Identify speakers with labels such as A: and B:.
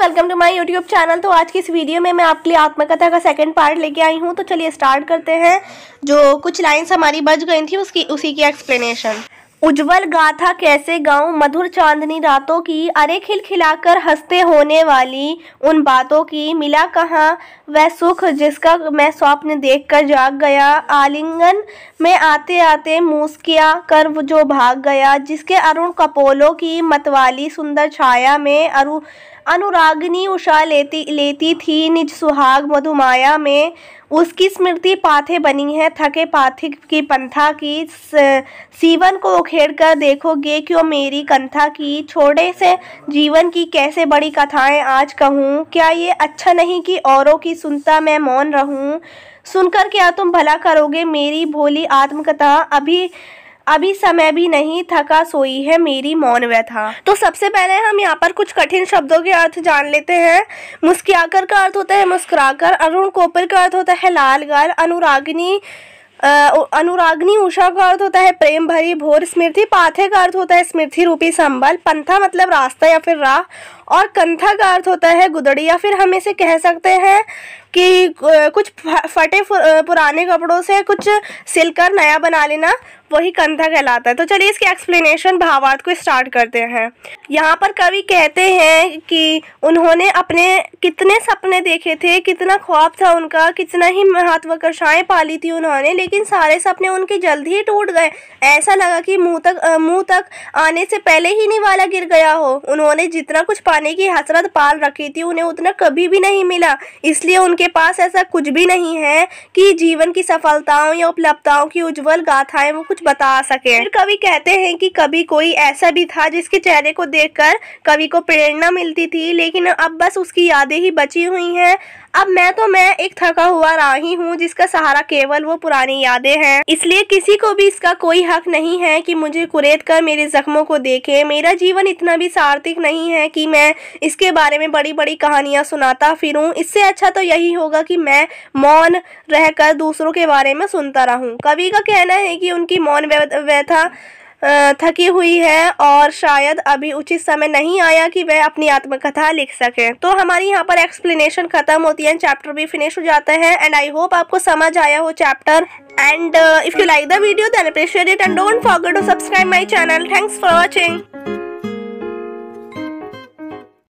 A: welcome to my YouTube channel तो आज की इस वीडियो में मैं आपके लिए आत्मकथा का सेकंड पार्ट लेके आई हूँ तो चलिए स्टार्ट करते हैं जो कुछ लाइंस हमारी बच गई थी उसकी उसी की एक्सप्लेनेशन उज्जवल गाथा कैसे गाऊं मधुर चांदनी रातों की अरे खिलखिलाकर हंसते होने वाली उन बातों की मिला कहाँ वह सुख जिसका मैं स्वप्न देखकर जाग गया आलिंगन में आते आते मुस्किया कर जो भाग गया जिसके अरुण कपोलों की मतवाली सुंदर छाया में अरु अनुरागनी उषा लेती लेती थी निज सुहाग मधुमाया में उसकी स्मृति पाथे बनी है थके पाथिक की पंथा की सीवन को उखेड़ कर देखोगे क्यों मेरी कंथा की छोड़े से जीवन की कैसे बड़ी कथाएं आज कहूँ क्या ये अच्छा नहीं कि औरों की सुनता मैं मौन रहूँ सुनकर क्या तुम भला करोगे मेरी भोली आत्मकथा अभी अभी समय भी नहीं थका सोई है मेरी मौन व्यथा तो सबसे पहले हम यहाँ पर कुछ कठिन शब्दों के अर्थ जान लेते हैं मुस्कियाकर का अर्थ होता है मुस्कुराकर अरुण कोपर का अर्थ होता है लालगर अनुरागिनी अनुराग्नि उषा का अर्थ होता है प्रेम भरी भोर स्मृति पाथे का अर्थ होता है स्मृति रूपी संबल पंथा मतलब रास्ता या फिर राह और कंथा का अर्थ होता है गुदड़ी या फिर हम इसे कह सकते हैं कि कुछ फटे पुराने कपड़ों से कुछ सिलकर नया बना लेना वही कंधा कहलाता है तो चलिए इसके एक्सप्लेनेशन भावार्थ को स्टार्ट करते हैं यहाँ पर कवि कहते हैं कि उन्होंने अपने कितने सपने देखे थे कितना ख्वाब था उनका कितना ही महत्वाकांक्षाएं पाली थी उन्होंने लेकिन सारे सपने उनके जल्द ही टूट गए ऐसा लगा कि मुँह तक मुँह तक आने से पहले ही निवाला गिर गया हो उन्होंने जितना कुछ पाने की हसरत पाल रखी थी उन्हें उतना कभी भी नहीं मिला इसलिए उनके पास ऐसा कुछ भी नहीं है कि जीवन की सफलताओं या उपलब्धताओं की उज्जवल गाथाएं वो कुछ कुछ बता सके फिर कवि कहते हैं कि कभी कोई ऐसा भी था जिसके चेहरे को देखकर कवि को प्रेरणा मिलती थी लेकिन अब बस उसकी यादें ही बची हुई हैं अब मैं तो मैं एक थका हुआ राही हूँ जिसका सहारा केवल वो पुरानी यादें हैं इसलिए किसी को भी इसका कोई हक नहीं है कि मुझे कुरेद कर मेरे जख्मों को देखे मेरा जीवन इतना भी सार्थक नहीं है कि मैं इसके बारे में बड़ी बड़ी कहानियाँ सुनाता फिरूँ इससे अच्छा तो यही होगा कि मैं मौन रहकर दूसरों के बारे में सुनता रहूँ कवि का कहना है कि उनकी मौन व्यथा थकी हुई है और शायद अभी उचित समय नहीं आया कि वह अपनी आत्मकथा लिख सके तो हमारी यहाँ पर एक्सप्लेनेशन खत्म होती है चैप्टर भी फिनिश हो जाता है एंड आई होप आपको समझ आया हो chapter and if you like the video then appreciate it and don't forget to subscribe my channel thanks for watching